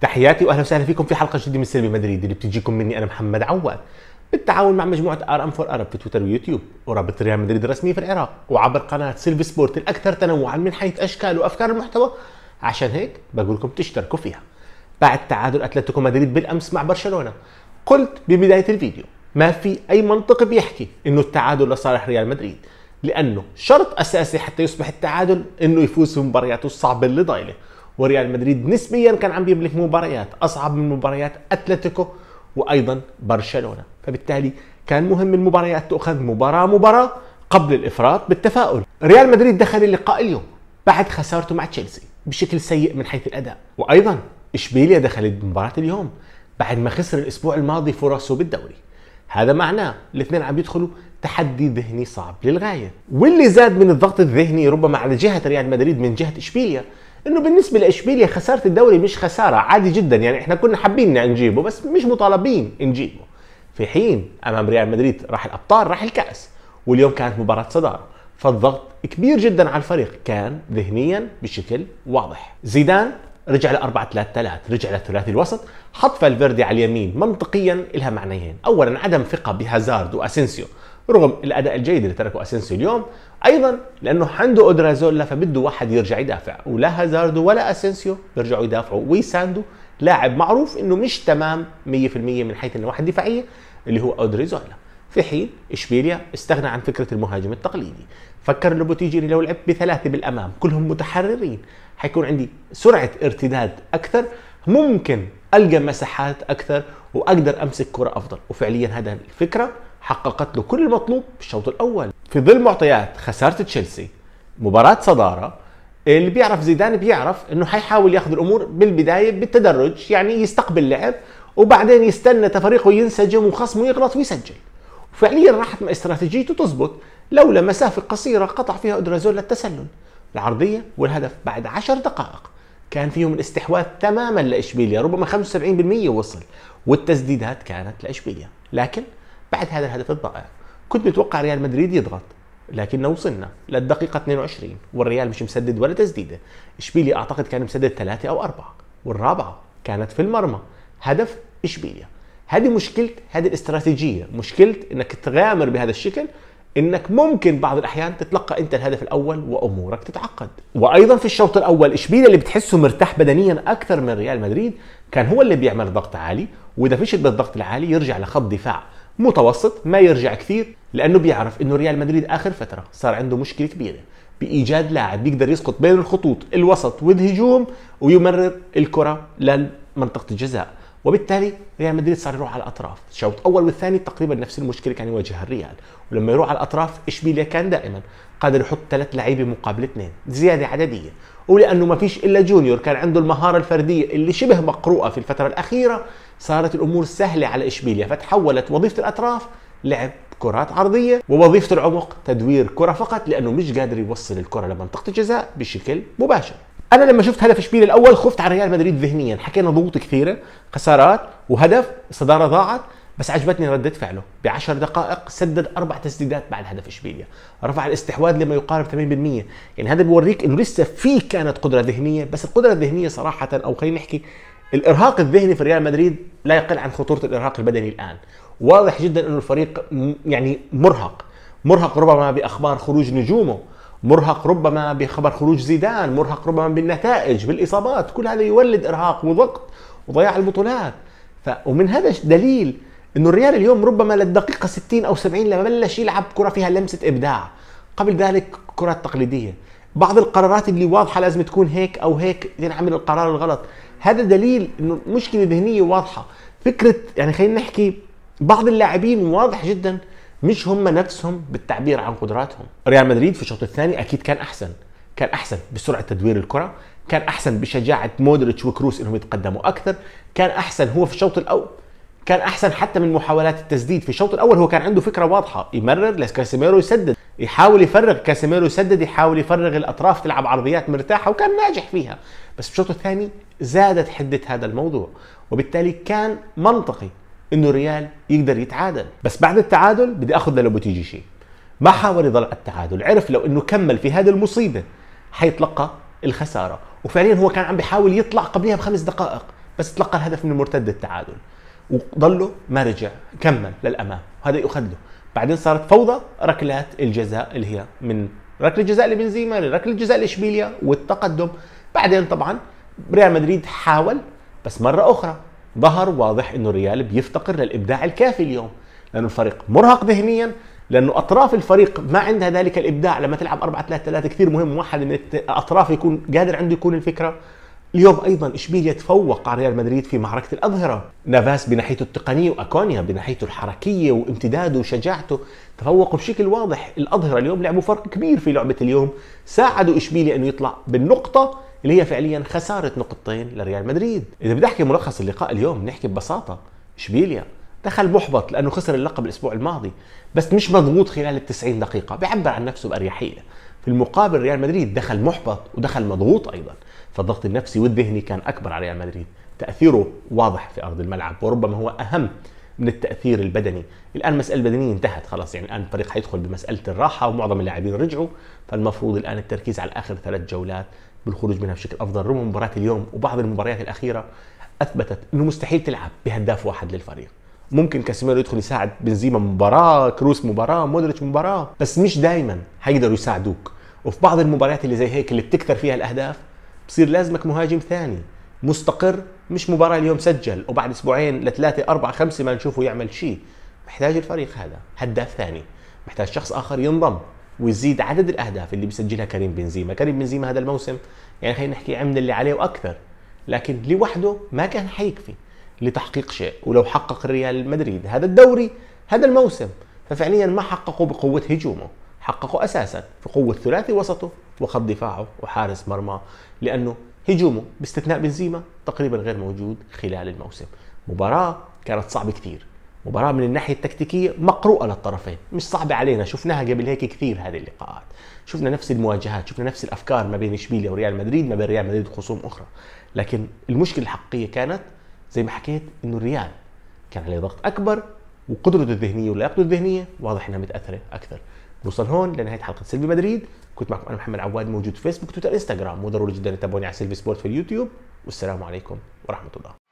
تحياتي واهلا وسهلا فيكم في حلقه جديده من سلبي مدريد اللي بتجيكم مني انا محمد عواد بالتعاون مع مجموعه ار ام فور ارب في تويتر ويوتيوب ورابطه ريال مدريد الرسميه في العراق وعبر قناه سيلفي سبورت الاكثر تنوعا من حيث اشكال وافكار المحتوى عشان هيك بقول لكم تشتركوا فيها بعد تعادل اتلتيكو مدريد بالامس مع برشلونه قلت ببدايه الفيديو ما في اي منطق بيحكي انه التعادل لصالح ريال مدريد لانه شرط اساسي حتى يصبح التعادل انه يفوز في مبارياته الصعبه اللي ضايله وريال مدريد نسبيا كان عم بيملك مباريات اصعب من مباريات اتلتيكو وايضا برشلونه فبالتالي كان مهم المباريات تؤخذ مباراه مباراه قبل الافراط بالتفاؤل ريال مدريد دخل اللقاء اليوم بعد خسارته مع تشيلسي بشكل سيء من حيث الاداء وايضا اشبيليا دخلت مباراه اليوم بعد ما خسر الاسبوع الماضي فرصه بالدوري هذا معناه الاثنين عم يدخلوا تحدي ذهني صعب للغايه واللي زاد من الضغط الذهني ربما على جهه ريال مدريد من جهه اشبيليا انه بالنسبه لاشبيليا خساره الدوري مش خساره عادي جدا يعني احنا كنا حابين نجيبه بس مش مطالبين نجيبه في حين امام ريال مدريد راح الابطال راح الكاس واليوم كانت مباراه صداره فالضغط كبير جدا على الفريق كان ذهنيا بشكل واضح زيدان رجع ل 4 3 3 رجع للثلاثي الوسط حط فالفيردي على اليمين منطقيا لها معنيين اولا عدم ثقه بهازارد واسينسيو رغم الاداء الجيد اللي تركه اسينسيو اليوم ايضا لانه عنده اودرازولا فبده واحد يرجع يدافع ولا هازاردو ولا اسينسيو بيرجعوا يدافعوا ويساندو لاعب معروف انه مش تمام 100% من حيث النواحي الدفاعيه اللي هو اودريزولا في حين اشبيليا استغنى عن فكره المهاجم التقليدي فكر لوبوتيجيري لو لعبت بثلاثه بالامام كلهم متحررين حيكون عندي سرعه ارتداد اكثر ممكن القى مساحات اكثر واقدر امسك كره افضل وفعليا هذا الفكره حققت له كل المطلوب في الشوط الاول في ظل معطيات خساره تشيلسي مباراه صداره اللي بيعرف زيدان بيعرف انه حيحاول ياخذ الامور بالبدايه بالتدرج يعني يستقبل لعب وبعدين يستنى تفريقه ينسجم وخصمه يغلط ويسجل فعليا راحت استراتيجيته تزبط لولا مسافة قصيرة قطع فيها ادرازول للتسلل العرضية والهدف بعد عشر دقائق كان فيهم الاستحواذ تماما لإشبيليا ربما 75% وصل والتسديدات كانت لإشبيليا لكن بعد هذا الهدف الضائع كنت متوقع ريال مدريد يضغط لكن وصلنا للدقيقة 22 والريال مش مسدد ولا تسديدة إشبيليا أعتقد كان مسدد ثلاثة أو أربعة والرابعة كانت في المرمى هدف إشبيليا هذه مشكلة هذه الاستراتيجية مشكلة أنك تغامر بهذا الشكل انك ممكن بعض الاحيان تتلقى انت الهدف الاول وامورك تتعقد وايضا في الشوط الاول اشبيليا اللي بتحسه مرتاح بدنيا اكثر من ريال مدريد كان هو اللي بيعمل ضغط عالي واذا فشل بالضغط العالي يرجع لخط دفاع متوسط ما يرجع كثير لانه بيعرف انه ريال مدريد اخر فتره صار عنده مشكله كبيره بايجاد لاعب بيقدر يسقط بين الخطوط الوسط والهجوم ويمرر الكره لمنطقه الجزاء وبالتالي ريال مدريد صار يروح على الاطراف الشوط الاول والثاني تقريبا نفس المشكله كان يواجهها الريال ولما يروح على الاطراف اشبيليا كان دائما قادر يحط ثلاث لعيبه مقابل اثنين زياده عدديه ولانه ما فيش الا جونيور كان عنده المهاره الفرديه اللي شبه مقروءه في الفتره الاخيره صارت الامور سهله على اشبيليا فتحولت وظيفه الاطراف لعب كرات عرضيه ووظيفه العمق تدوير كره فقط لانه مش قادر يوصل الكره لمنطقه الجزاء بشكل مباشر انا لما شفت هدف اشبيليا الاول خفت على ريال مدريد ذهنيا حكينا ضغوط كثيره خسارات وهدف الصداره ضاعت بس عجبتني ردة فعله ب 10 دقائق سدد اربع تسديدات بعد هدف اشبيليا رفع الاستحواذ لما يقارب 80% يعني هذا بيوريك انه لسه في كانت قدره ذهنيه بس القدره الذهنيه صراحه او خلينا نحكي الارهاق الذهني في ريال مدريد لا يقل عن خطوره الارهاق البدني الان واضح جدا انه الفريق يعني مرهق مرهق ربما باخبار خروج نجومه مرهق ربما بخبر خروج زيدان مرهق ربما بالنتائج بالاصابات كل هذا يولد ارهاق وضغط وضياع البطولات ف... ومن هذا دليل انه الريال اليوم ربما للدقيقه 60 او 70 لما بلش يلعب كره فيها لمسه ابداع قبل ذلك كرات تقليديه بعض القرارات اللي واضحه لازم تكون هيك او هيك ينعمل القرار الغلط هذا دليل انه مشكله ذهنيه واضحه فكره يعني خلينا نحكي بعض اللاعبين واضح جدا مش هم نفسهم بالتعبير عن قدراتهم ريال مدريد في الشوط الثاني اكيد كان احسن كان احسن بسرعه تدوير الكره كان احسن بشجاعه مودريتش وكروس انهم يتقدموا اكثر كان احسن هو في الشوط الاول كان احسن حتى من محاولات التسديد في الشوط الاول هو كان عنده فكره واضحه يمرر لكاسيميرو يسدد يحاول يفرغ كاسيميرو يسدد يحاول يفرغ الاطراف تلعب عرضيات مرتاحه وكان ناجح فيها بس بالشوط الثاني زادت حده هذا الموضوع وبالتالي كان منطقي انه ريال يقدر يتعادل بس بعد التعادل بدي اخذ شيء ما حاول يضل التعادل عرف لو انه كمل في هذه المصيبه حيتلقى الخساره وفعليا هو كان عم بيحاول يطلع قبلها بخمس دقائق بس تلقى الهدف من المرتد التعادل وضله ما رجع كمل للامام وهذا يؤخذ له بعدين صارت فوضى ركلات الجزاء اللي هي من ركله جزاء لبنزيما لركله جزاء لاشبيليا والتقدم بعدين طبعا ريال مدريد حاول بس مره اخرى ظهر واضح انه الريال بيفتقر للابداع الكافي اليوم لانه الفريق مرهق ذهنيا لانه اطراف الفريق ما عندها ذلك الابداع لما تلعب 4 3 3 كثير مهم واحد من الاطراف يكون قادر عنده يكون الفكره اليوم ايضا اشبيليا تفوق على ريال مدريد في معركه الاظهره، نافاس بناحيته التقنيه واكونيا بناحيته الحركيه وامتداده وشجاعته تفوقوا بشكل واضح، الاظهره اليوم لعبوا فرق كبير في لعبه اليوم، ساعدوا اشبيليا انه يطلع بالنقطه اللي هي فعليا خساره نقطتين لريال مدريد، اذا بدي احكي ملخص اللقاء اليوم نحكي ببساطه اشبيليا دخل محبط لانه خسر اللقب الاسبوع الماضي، بس مش مضغوط خلال ال 90 دقيقه، بيعبر عن نفسه باريحيه، في المقابل ريال مدريد دخل محبط ودخل مضغوط ايضا فالضغط النفسي والذهني كان اكبر على ريال مدريد تاثيره واضح في ارض الملعب وربما هو اهم من التاثير البدني الان المساله البدنيه انتهت خلاص يعني الان الفريق حيدخل بمساله الراحه ومعظم اللاعبين رجعوا فالمفروض الان التركيز على اخر ثلاث جولات بالخروج منها بشكل افضل رغم مباراه اليوم وبعض المباريات الاخيره اثبتت انه مستحيل تلعب بهداف واحد للفريق ممكن كاسيميرو يدخل يساعد بنزيما مباراه كروس مباراه مودريتش مباراه بس مش دائما حيقدروا يساعدوك وفي بعض المباريات اللي زي هيك اللي بتكثر فيها الاهداف بصير لازمك مهاجم ثاني مستقر مش مباراه اليوم سجل وبعد اسبوعين لثلاثه اربعه خمسه ما نشوفه يعمل شيء محتاج الفريق هذا هداف ثاني محتاج شخص اخر ينضم ويزيد عدد الاهداف اللي بيسجلها كريم بنزيما كريم بنزيما هذا الموسم يعني خلينا نحكي عمل اللي عليه واكثر لكن لوحده ما كان حيكفي لتحقيق شيء ولو حقق ريال مدريد هذا الدوري هذا الموسم ففعليا ما حققوا بقوه هجومه حققه اساسا في قوه ثلاثي وسطه وخط دفاعه وحارس مرماه لانه هجومه باستثناء بنزيما تقريبا غير موجود خلال الموسم مباراه كانت صعبه كثير مباراة من الناحية التكتيكية مقروءة للطرفين مش صعبة علينا شفناها قبل هيك كثير هذه اللقاءات شفنا نفس المواجهات شفنا نفس الأفكار ما بين إشبيليا وريال مدريد ما بين ريال مدريد وخصوم أخرى لكن المشكلة الحقيقية كانت زي ما حكيت إنه الريال كان عليه ضغط أكبر وقدرته الذهنية ولياقته الذهنية واضح إنها متأثرة أكثر نوصل هون لنهايه حلقه سيلفي مدريد كنت معكم انا محمد عواد موجود في فيسبوك تويتر انستغرام مو ضروري جدا تتابعوني على سيلفي سبورت في اليوتيوب والسلام عليكم ورحمه الله